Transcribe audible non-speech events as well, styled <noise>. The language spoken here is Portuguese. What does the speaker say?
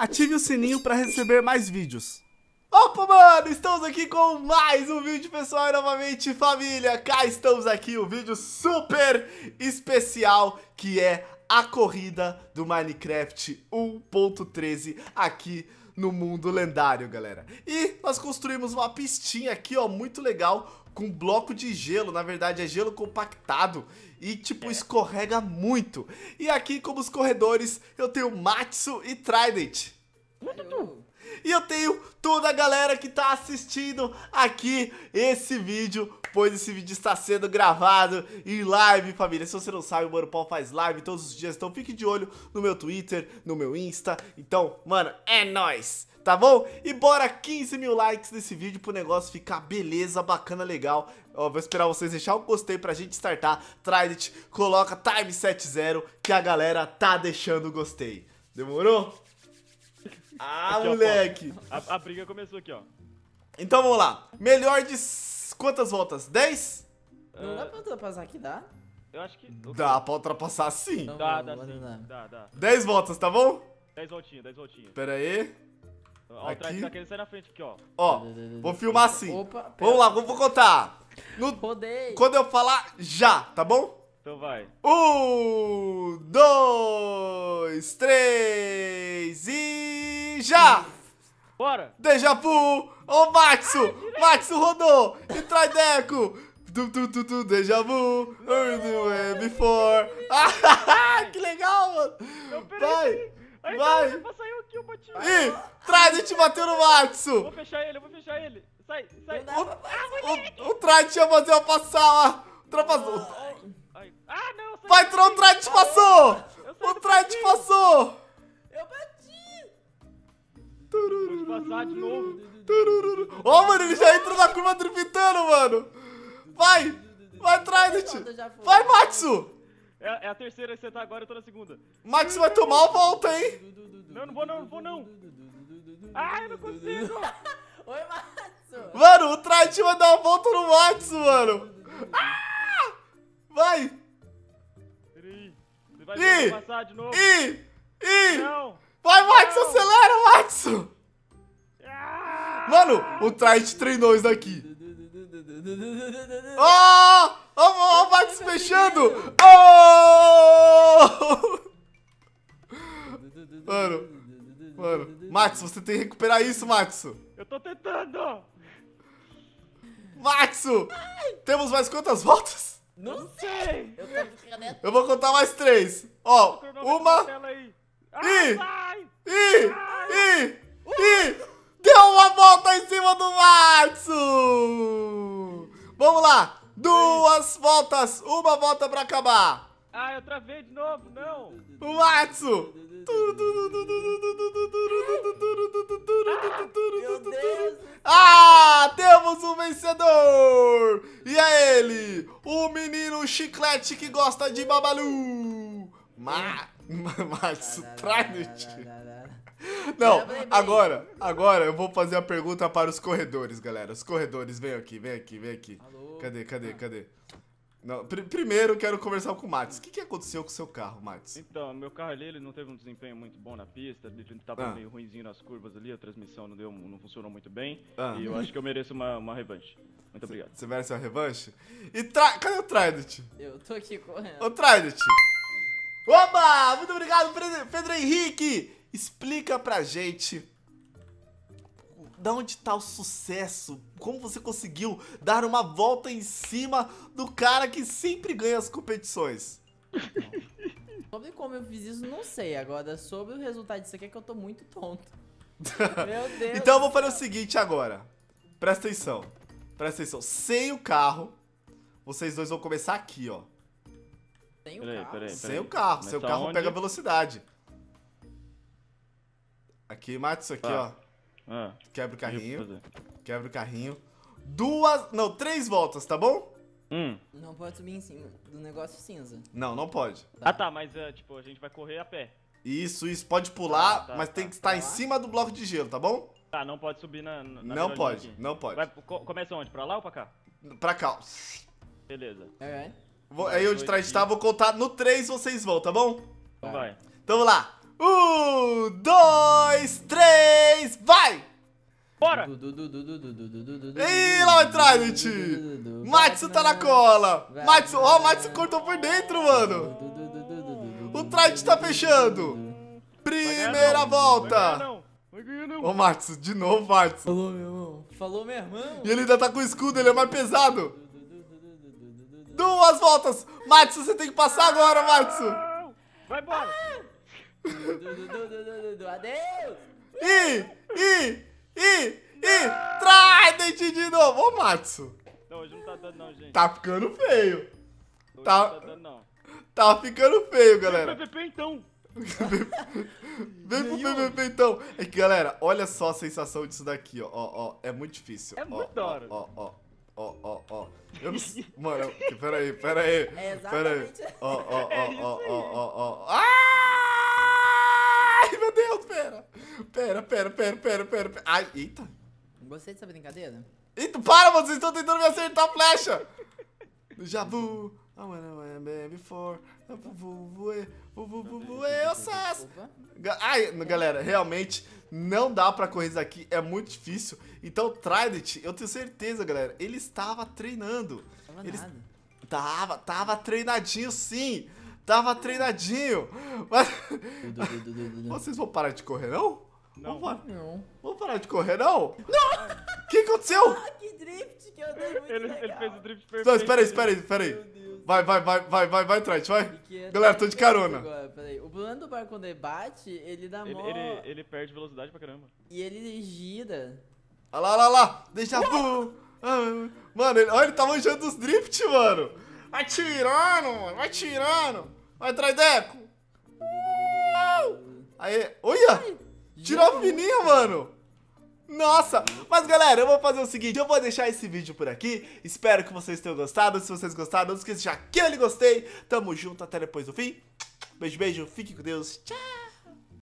ative o sininho para receber mais vídeos. Opa, mano! Estamos aqui com mais um vídeo, pessoal, e novamente, família! Cá estamos aqui, um vídeo super especial, que é a corrida do Minecraft 1.13 aqui no mundo lendário, galera. E nós construímos uma pistinha aqui, ó, muito legal, com bloco de gelo, na verdade é gelo compactado e tipo é. escorrega muito. E aqui como os corredores, eu tenho Matsu e Trident. Muito e eu tenho toda a galera que tá assistindo aqui esse vídeo, pois esse vídeo está sendo gravado em live, família. Se você não sabe, o Mano Paul faz live todos os dias, então fique de olho no meu Twitter, no meu Insta. Então, mano, é nóis! tá bom? E bora 15 mil likes nesse vídeo pro negócio ficar beleza, bacana, legal. Ó, vou esperar vocês deixar o gostei pra gente startar Trident, coloca time70 que a galera tá deixando o gostei. Demorou? Ah, aqui, moleque! Ó, a, a, briga começou aqui, ó. Então vamos lá. Melhor de quantas voltas? 10? Não dá pra ultrapassar aqui, dá? Eu acho que. Dá pra ultrapassar sim. Então, dá, dá, sim. Dá. dá, dá. 10 voltas, tá bom? 10 voltinhas, 10 voltinhas. Pera aí. Ó, aqui. daquele sai na frente aqui, ó. Ó, vou filmar assim. Opa, vamos lá, vou, vou contar. No... Rodei. Quando eu falar, já, tá bom? Então vai. Um, dois, três e. Já, Bora! Deja vu! Ô, Maxo! Maxo rodou! E trai Deco! Du, du, du, du, deja vu! Earth before! <laughs> que legal, mano! Vai! Aí, Vai! Ih! Traz, te bateu no Maxo! Vou fechar ele, vou fechar ele! Sai, sai! O, ah, o, o Trad tinha fazer eu passar Ultrapassou! Ah, não! Vai, Tron, o passou! O Trad passou! Eu bati! Pode passar de novo. Ó, oh, mano, ele já entra na curva tripitando, mano. Vai! Vai, Trident! Vai, Maxo! É, é, a terceira que você tá agora, eu tô na segunda. Maxo vai tomar a volta, hein? Não, não vou não, não vou não. Ai, eu não consigo! <laughs> Oi, Maxo. Mano, o Trident vai dar uma volta no Maxo, mano. Ah! Vai! Peraí. vai I, passar de novo. Ih! Ih! Vai, Maxo, acelera! Natsu! Mano, o Trite treinou isso daqui. Oh! oh, o Max fechando! Oh! Mano, mano. Max, você tem que recuperar isso, Max. Eu tô tentando. Max, temos mais quantas voltas? Não sei. Eu vou contar mais três. Ó, uma... Ah, e... E... Ah. E... E... Deu uma volta em cima do Matzo. Vamos lá! Duas voltas! Uma volta pra acabar! Ah, eu travei de novo, não! O Matsu! Ah, temos um vencedor! E é ele, o menino chiclete que gosta de babalu! Ma... Matsu Trident. Não, agora, agora eu vou fazer a pergunta para os corredores, galera. Os corredores, vem aqui, vem aqui, vem aqui. Alô? Cadê, cadê, ah. cadê? Não, pr primeiro quero conversar com o Matos. O que, que aconteceu com o seu carro, Matos? Então, meu carro ali ele não teve um desempenho muito bom na pista, ele tava ah. meio ruimzinho nas curvas ali, a transmissão não, deu, não funcionou muito bem. Ah. E eu acho que eu mereço uma, uma revanche. Muito obrigado. Você merece uma revanche? E tra cadê o Trident? Eu tô aqui correndo. O Trident! Oba! Muito obrigado, Pedro Henrique! Explica pra gente da onde tá o sucesso? Como você conseguiu dar uma volta em cima do cara que sempre ganha as competições? sobre como eu fiz isso, não sei. Agora, sobre o resultado disso aqui é que eu tô muito tonto. <laughs> Meu Deus. então eu vou fazer o seguinte agora. Presta atenção. Presta atenção. Sem o carro, vocês dois vão começar aqui, ó. Sem o peraí, carro? Peraí, peraí. Sem o carro. Mas Seu carro onde? pega velocidade. Aqui, mata isso aqui, ah. ó. Ah. Quebra o carrinho. Quebra o carrinho. Duas. Não, três voltas, tá bom? Hum. Não pode subir em cima do negócio cinza. Não, não pode. Tá. Ah tá, mas uh, tipo, a gente vai correr a pé. Isso, isso, pode pular, tá, tá, mas tá. tem que estar em cima do bloco de gelo, tá bom? Tá, não pode subir na. na não pode, aqui. não pode. Vai, co começa onde? Pra lá ou pra cá? Pra cá. Beleza. É. Vou, aí onde trás está, vou contar no 3 vocês vão, tá bom? Então vai. Então vamos lá. Um, dois. Bora! Ih, lá o Trident! Matsu tá na cola! Matsu, ó, oh, Matsu cortou por dentro, mano! O Trident tá fechando! Primeira volta! Ô, Matsu, de novo, Matsu! Falou, meu irmão! Falou, meu irmão! E ele ainda tá com o escudo, ele é mais pesado! Duas voltas! Matsu, você tem que passar agora, Matsu! Vai embora! Adeus! Ih! Ih! Ih! Ih! Trident de novo! Ô, Matsu! Não, hoje não tá dando não, gente. Tá ficando feio. Hoje tá... não tá dando não. Tá ficando feio, galera. Vem pro PVP, então. Vem pro PVP, então. É que, galera, olha só a sensação disso daqui, ó. Ó, ó. É muito difícil. É ó, muito da hora. Ó, ó, ó, ó, ó. Eu não sei. Mano, eu... pera aí, pera aí. É exatamente. Pera aí. Ó, ó, ó, é ó, ó, ó, ó. Ai, meu Deus, pera. Pera, pera, pera, pera, pera. Ai, eita. gostei dessa brincadeira. Eita, para, Vocês estão tentando me acertar a flecha. Jabu. I wanna win before. É ai, galera, realmente não dá pra correr isso aqui, é muito difícil. Então o Trident, eu tenho certeza, galera, ele estava treinando. ele estava Tava, tava treinadinho sim. Tava treinadinho. Mas... <laughs> Vocês vão parar de correr, não? Não. Vamos parar. Não. Vamos parar de correr, não? Não! O que aconteceu? <laughs> Ah, que drift que eu dei muito ele, legal. ele fez o drift perfeito. Não, espera aí, espera aí, espera aí. Vai, vai, vai, vai, vai, vai, Trite, vai. É Galera, tô de carona. Agora, o problema do barco quando ele bate, ele dá ele, mó... Ele, ele, perde velocidade pra caramba. E ele gira. Olha lá, olha lá, lá. Deixa... Uh! Mano, ele, olha, ele tá manjando os drift, mano. Vai tirando, mano. Vai tirando. Vai, Traideco. Uh! Aí, olha! Tirou fininha, mano. Nossa, mas galera, eu vou fazer o seguinte, eu vou deixar esse vídeo por aqui, espero que vocês tenham gostado, se vocês gostaram, não esqueça de deixar aquele gostei, tamo junto, até depois do fim, beijo, beijo, fique com Deus, tchau!